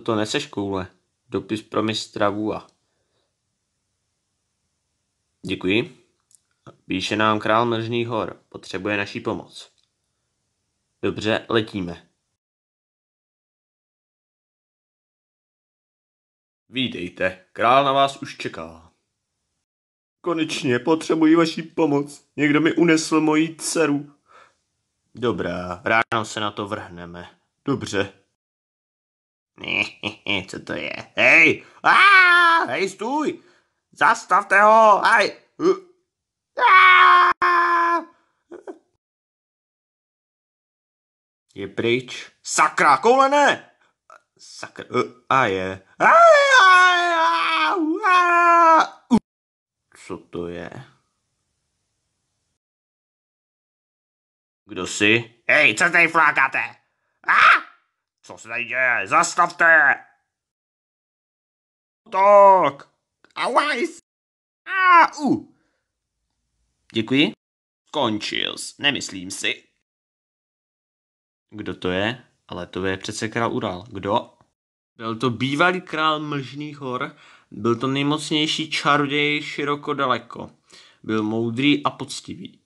to neseš koule. Dopis pro mistra Vua. Děkuji. Píše nám král Mlžný hor. Potřebuje naší pomoc. Dobře, letíme. Vídejte, král na vás už čeká. Konečně potřebuji vaši pomoc. Někdo mi unesl moji dceru. Dobrá, ráno se na to vrhneme. Dobře, Co to je? Hej! Aaaa! Ah, hej, stůj! Zastavte ho! Aj! Aaaa! Ah! Je pryč. Sakra, koule ne! Sakra, eh, a je. Co to je? Kdo jsi? Hej, co tady flákáte? Ah! Co se tady děje? Zastavte! Tak! Awajs! A u! Děkuji. Skončil jsi, nemyslím si. Kdo to je? Ale to je přece král Ural. Kdo? Byl to bývalý král Mlžných hor, byl to nejmocnější čaroděj široko daleko. Byl moudrý a poctivý,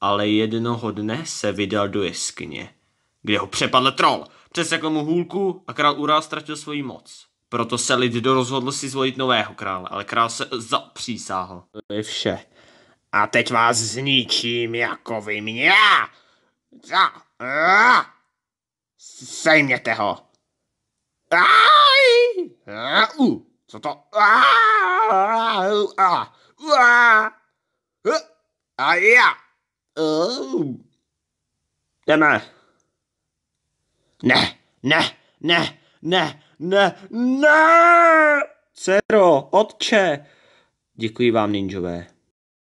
ale jednoho dne se vydal do jeskyně kde ho přepadl troll. Přesekl mu hůlku a král Ural ztratil svoji moc. Proto se lid rozhodl si zvolit nového krále, ale král se zapřísáhl. To je vše. A teď vás zničím jako vy mě! Za... Sejměte ho! Aj! Co to? A já! Jdeme! Ne, ne, ne, ne, ne, ne! Cero, otče! Děkuji vám, ninjové.